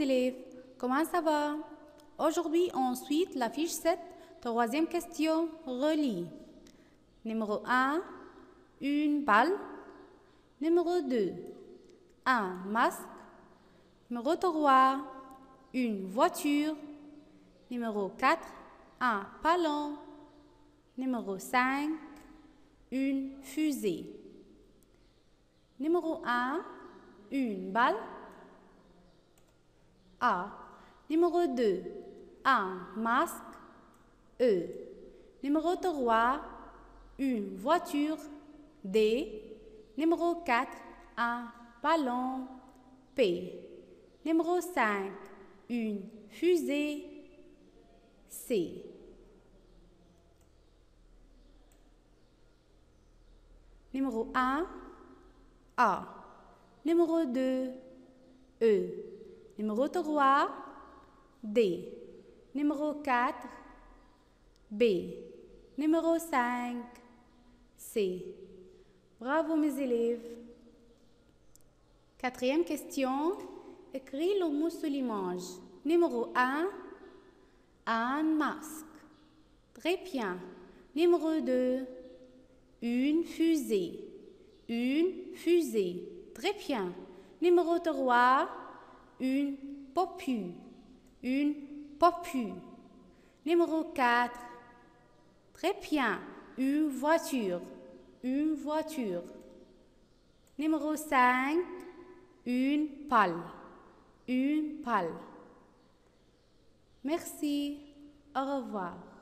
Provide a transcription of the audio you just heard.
élèves, comment ça va Aujourd'hui, ensuite, la fiche 7, troisième question, relie. Numéro 1, une balle. Numéro 2, un masque. Numéro 3, une voiture. Numéro 4, un ballon. Numéro 5, une fusée. Numéro 1, une balle. A. Numéro 2, un masque. E. Numéro 3, une voiture. D. Numéro 4, un ballon. P. Numéro 5, une fusée. C. Numéro 1, A. Numéro 2, E. Numéro 3, D. Numéro 4, B. Numéro 5, C. Bravo mes élèves. Quatrième question. Écris le mot sous l'image. Numéro 1, un masque. Très bien. Numéro 2, une fusée. Une fusée. Très bien. Numéro 3, une popu une popu Numéro 4, très bien, une voiture, une voiture. Numéro 5, une palle, une palle, Merci, au revoir.